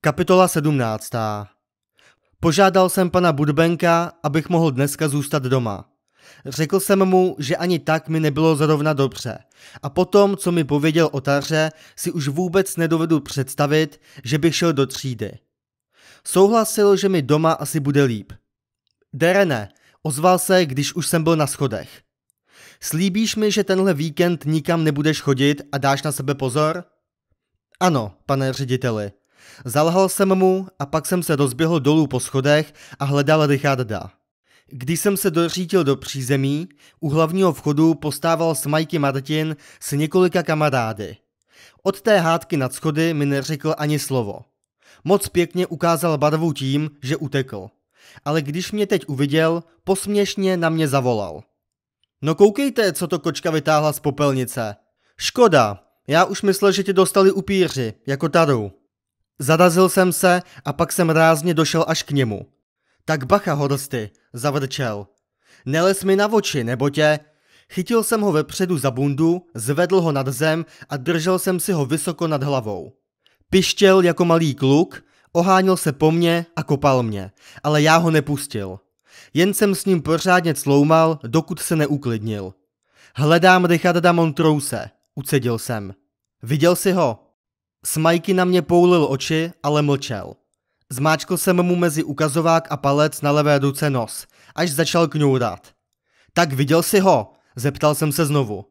Kapitola 17. Požádal jsem pana Budbenka, abych mohl dneska zůstat doma. Řekl jsem mu, že ani tak mi nebylo zrovna dobře. A potom, co mi pověděl o taře, si už vůbec nedovedu představit, že bych šel do třídy. Souhlasil, že mi doma asi bude líp. Derene, ozval se, když už jsem byl na schodech. Slíbíš mi, že tenhle víkend nikam nebudeš chodit a dáš na sebe pozor? Ano, pane řediteli. Zalhal jsem mu a pak jsem se rozběhl dolů po schodech a hledal Richarda. Když jsem se dořítil do přízemí, u hlavního vchodu postával s Majky Martin s několika kamarády. Od té hádky nad schody mi neřekl ani slovo. Moc pěkně ukázal barvu tím, že utekl. Ale když mě teď uviděl, posměšně na mě zavolal. No koukejte, co to kočka vytáhla z popelnice. Škoda, já už myslel, že tě dostali upíři, jako tady. Zadazil jsem se a pak jsem rázně došel až k němu. Tak bacha, horsty, zavrčel. Neles mi na oči, nebo tě... Chytil jsem ho vepředu za bundu, zvedl ho nad zem a držel jsem si ho vysoko nad hlavou. Pištěl jako malý kluk, ohánil se po mně a kopal mě, ale já ho nepustil. Jen jsem s ním pořádně cloumal, dokud se neuklidnil. Hledám Richarda Montrouse, ucedil jsem. Viděl si ho? Smajky na mě poulil oči, ale mlčel. Zmáčkl jsem mu mezi ukazovák a palec na levé ruce nos, až začal kňourat. Tak viděl si ho? Zeptal jsem se znovu.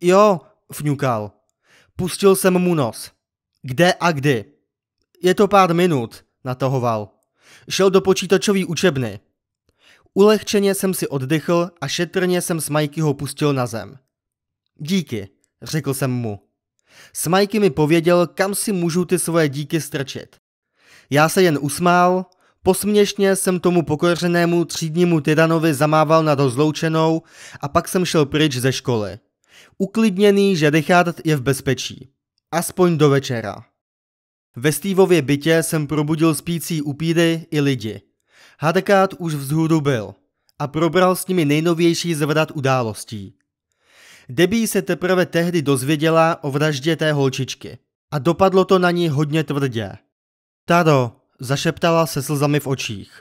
Jo, fňukal. Pustil jsem mu nos. Kde a kdy? Je to pár minut, natahoval. Šel do počítačové učebny. Ulehčeně jsem si oddychl a šetrně jsem ho pustil na zem. Díky, řekl jsem mu. S Smajky mi pověděl, kam si můžu ty svoje díky strčit. Já se jen usmál, posměšně jsem tomu pokořenému třídnímu tyranovi zamával na rozloučenou a pak jsem šel pryč ze školy. Uklidněný, že Richard je v bezpečí. Aspoň do večera. Ve Steveově bytě jsem probudil spící upíry i lidi. Hadekát už vzhůru byl a probral s nimi nejnovější zvrat událostí. Debbie se teprve tehdy dozvěděla o vraždě té holčičky. A dopadlo to na ní hodně tvrdě. Taro, zašeptala se slzami v očích.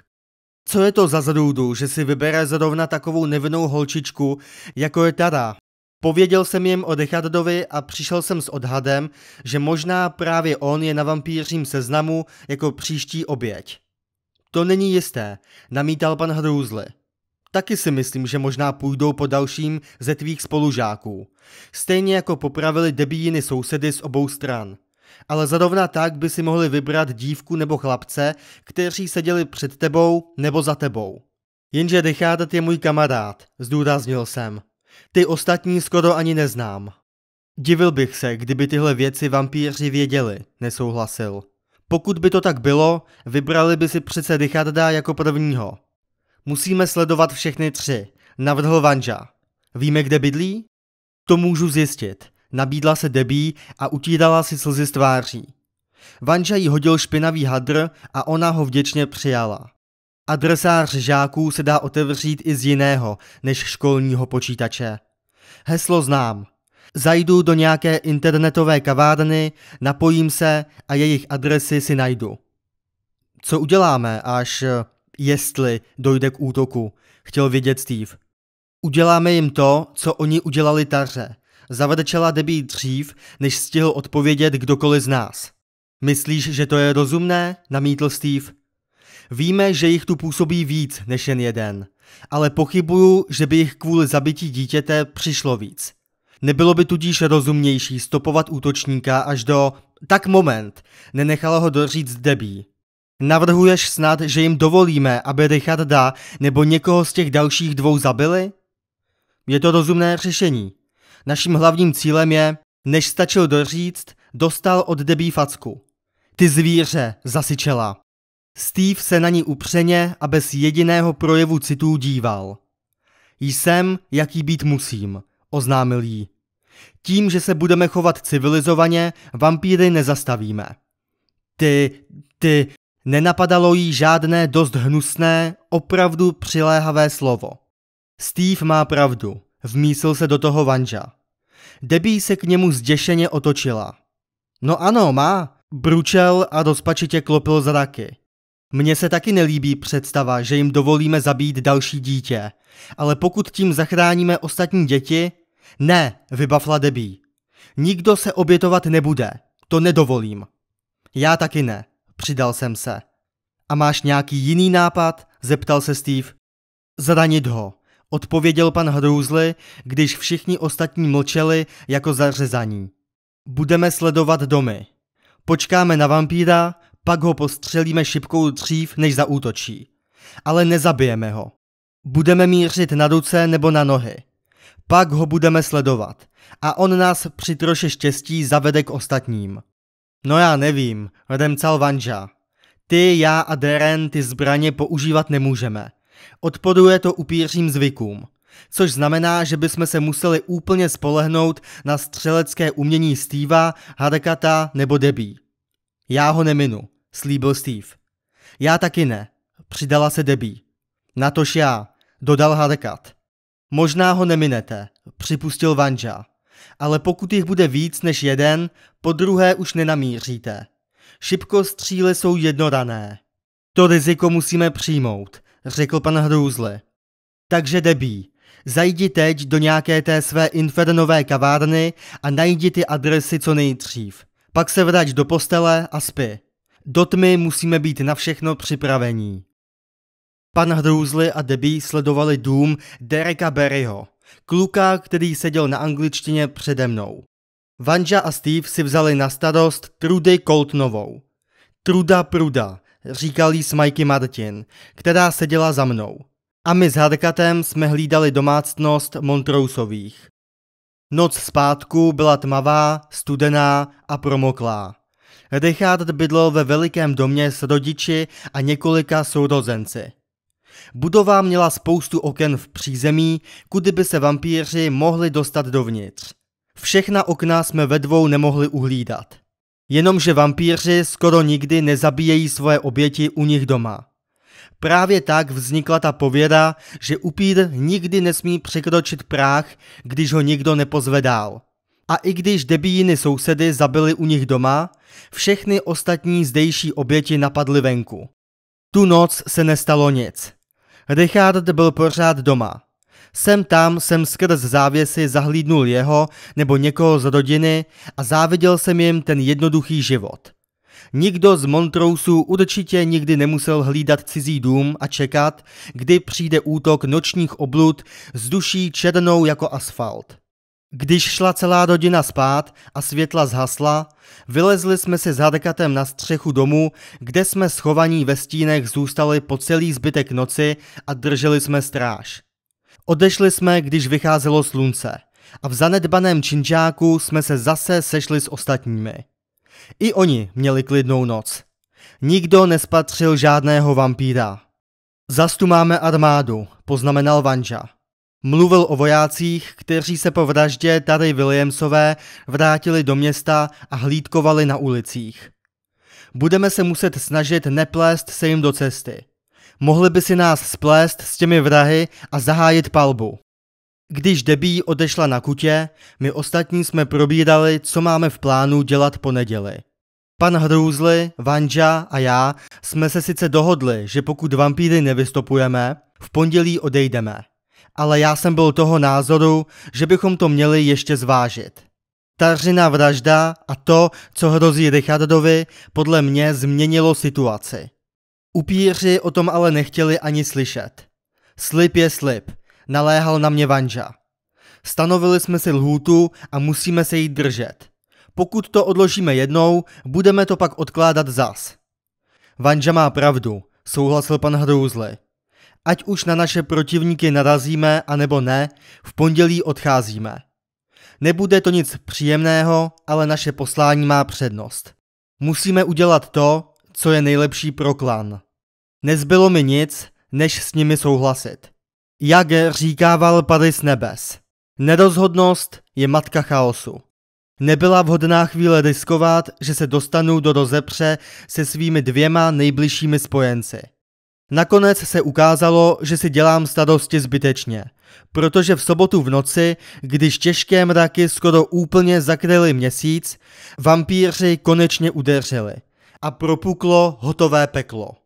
Co je to za zrůdu, že si vybere zrovna takovou nevinnou holčičku, jako je Tara? Pověděl jsem jim o Richardovi a přišel jsem s odhadem, že možná právě on je na vampířím seznamu jako příští oběť. To není jisté, namítal pan Hrůzly. Taky si myslím, že možná půjdou po dalším ze tvých spolužáků. Stejně jako popravili debíjiny sousedy z obou stran. Ale zrovna tak by si mohli vybrat dívku nebo chlapce, kteří seděli před tebou nebo za tebou. Jenže Richard je můj kamarád, zdůraznil jsem. Ty ostatní skoro ani neznám. Divil bych se, kdyby tyhle věci vampíři věděli, nesouhlasil. Pokud by to tak bylo, vybrali by si přece Richarda jako prvního. Musíme sledovat všechny tři, navrhl Vanža. Víme, kde bydlí? To můžu zjistit. Nabídla se Debí a utídala si slzy z tváří. Vanža jí hodil špinavý hadr a ona ho vděčně přijala. Adresář žáků se dá otevřít i z jiného než školního počítače. Heslo znám. Zajdu do nějaké internetové kavárny, napojím se a jejich adresy si najdu. Co uděláme, až jestli dojde k útoku, chtěl vědět Steve. Uděláme jim to, co oni udělali taře. Zavadečela debí dřív, než stihl odpovědět kdokoliv z nás. Myslíš, že to je rozumné? namítl Steve. Víme, že jich tu působí víc než jen jeden, ale pochybuju, že by jich kvůli zabití dítěte přišlo víc. Nebylo by tudíž rozumnější stopovat útočníka až do... Tak moment, nenechala ho doříct Debbie. Navrhuješ snad, že jim dovolíme, aby Richarda nebo někoho z těch dalších dvou zabili? Je to rozumné řešení. Naším hlavním cílem je, než stačil doříct, dostal od debí facku. Ty zvíře, zasyčela. Steve se na ní upřeně a bez jediného projevu citů díval. Jsem, jaký být musím, oznámil jí. Tím, že se budeme chovat civilizovaně, vampíry nezastavíme. Ty, ty, Nenapadalo jí žádné dost hnusné, opravdu přiléhavé slovo. Steve má pravdu, vmísl se do toho Vanža. Debbie se k němu zděšeně otočila. No ano, má, bručel a rozpačitě klopil zraky. Mně se taky nelíbí představa, že jim dovolíme zabít další dítě, ale pokud tím zachráníme ostatní děti... Ne, vybavla Debbie. Nikdo se obětovat nebude, to nedovolím. Já taky ne. Přidal jsem se. A máš nějaký jiný nápad? Zeptal se Steve. Zranit ho, odpověděl pan Hrůzly, když všichni ostatní mlčeli jako zařezaní. Budeme sledovat domy. Počkáme na vampíra, pak ho postřelíme šipkou dřív, než zaútočí. Ale nezabijeme ho. Budeme mířit na ruce nebo na nohy. Pak ho budeme sledovat a on nás při troše štěstí zavede k ostatním. No já nevím, Remcal Vanža. Ty, já a Deren ty zbraně používat nemůžeme. Odpoduje to upířím zvykům. Což znamená, že bychom se museli úplně spolehnout na střelecké umění Steva, Hadekata nebo Debí. Já ho neminu, slíbil Steve. Já taky ne, přidala se Debí. Natož já, dodal Hadekat. Možná ho neminete, připustil Vanja. Ale pokud jich bude víc než jeden, po druhé už nenamíříte. Šipko stříle jsou jednorané. To riziko musíme přijmout, řekl pan Hrůzl. Takže debí, zajdi teď do nějaké té své infernové kavárny a najdi ty adresy co nejdřív. Pak se vrať do postele a spi. Do tmy musíme být na všechno připravení. Pan Hrůzly a Debbie sledovali dům Dereka Berryho, kluka, který seděl na angličtině přede mnou. Vanja a Steve si vzali na starost Trudy Coltnovou. Truda Pruda, říkal jí Smajky Martin, která seděla za mnou. A my s Harkatem jsme hlídali domácnost Montrousových. Noc zpátku byla tmavá, studená a promoklá. Richard bydlel ve velikém domě s rodiči a několika sourozenci. Budova měla spoustu oken v přízemí, kudy by se vampíři mohli dostat dovnitř. Všechna okna jsme ve dvou nemohli uhlídat. Jenomže vampíři skoro nikdy nezabíjejí svoje oběti u nich doma. Právě tak vznikla ta pověda, že upír nikdy nesmí překročit práh, když ho nikdo nepozve dál. A i když debíjiny sousedy zabili u nich doma, všechny ostatní zdejší oběti napadly venku. Tu noc se nestalo nic. Richard byl pořád doma. Sem tam jsem skrz závěsy zahlídnul jeho nebo někoho z rodiny a záviděl jsem jim ten jednoduchý život. Nikdo z Montrousů určitě nikdy nemusel hlídat cizí dům a čekat, kdy přijde útok nočních oblud s duší černou jako asfalt. Když šla celá rodina spát a světla zhasla, vylezli jsme se s na střechu domu, kde jsme schovaní ve stínech zůstali po celý zbytek noci a drželi jsme stráž. Odešli jsme, když vycházelo slunce a v zanedbaném činžáku jsme se zase sešli s ostatními. I oni měli klidnou noc. Nikdo nespatřil žádného vampíra. Zas tu máme armádu, poznamenal Vanža. Mluvil o vojácích, kteří se po vraždě tady Williamsové vrátili do města a hlídkovali na ulicích. Budeme se muset snažit neplést se jim do cesty – mohli by si nás splést s těmi vrahy a zahájit palbu. Když Debbie odešla na kutě, my ostatní jsme probírali, co máme v plánu dělat po neděli. Pan Hrůzly, Vanja a já jsme se sice dohodli, že pokud vampíry nevystopujeme, v pondělí odejdeme. Ale já jsem byl toho názoru, že bychom to měli ještě zvážit. Tařina vražda a to, co hrozí Richardovi, podle mě změnilo situaci. Upíři o tom ale nechtěli ani slyšet. Slib je slib, naléhal na mě Vanža. Stanovili jsme si lhůtu a musíme se jí držet. Pokud to odložíme jednou, budeme to pak odkládat zas. Vanža má pravdu, souhlasil pan Hrouzli. Ať už na naše protivníky narazíme, anebo ne, v pondělí odcházíme. Nebude to nic příjemného, ale naše poslání má přednost. Musíme udělat to, co je nejlepší pro klan. Nezbylo mi nic, než s nimi souhlasit. Jak říkával pady z nebes, nerozhodnost je matka chaosu. Nebyla vhodná chvíle riskovat, že se dostanu do rozepře se svými dvěma nejbližšími spojenci. Nakonec se ukázalo, že si dělám starosti zbytečně, protože v sobotu v noci, když těžké mraky skoro úplně zakryly měsíc, vampíři konečně udeřili a propuklo hotové peklo.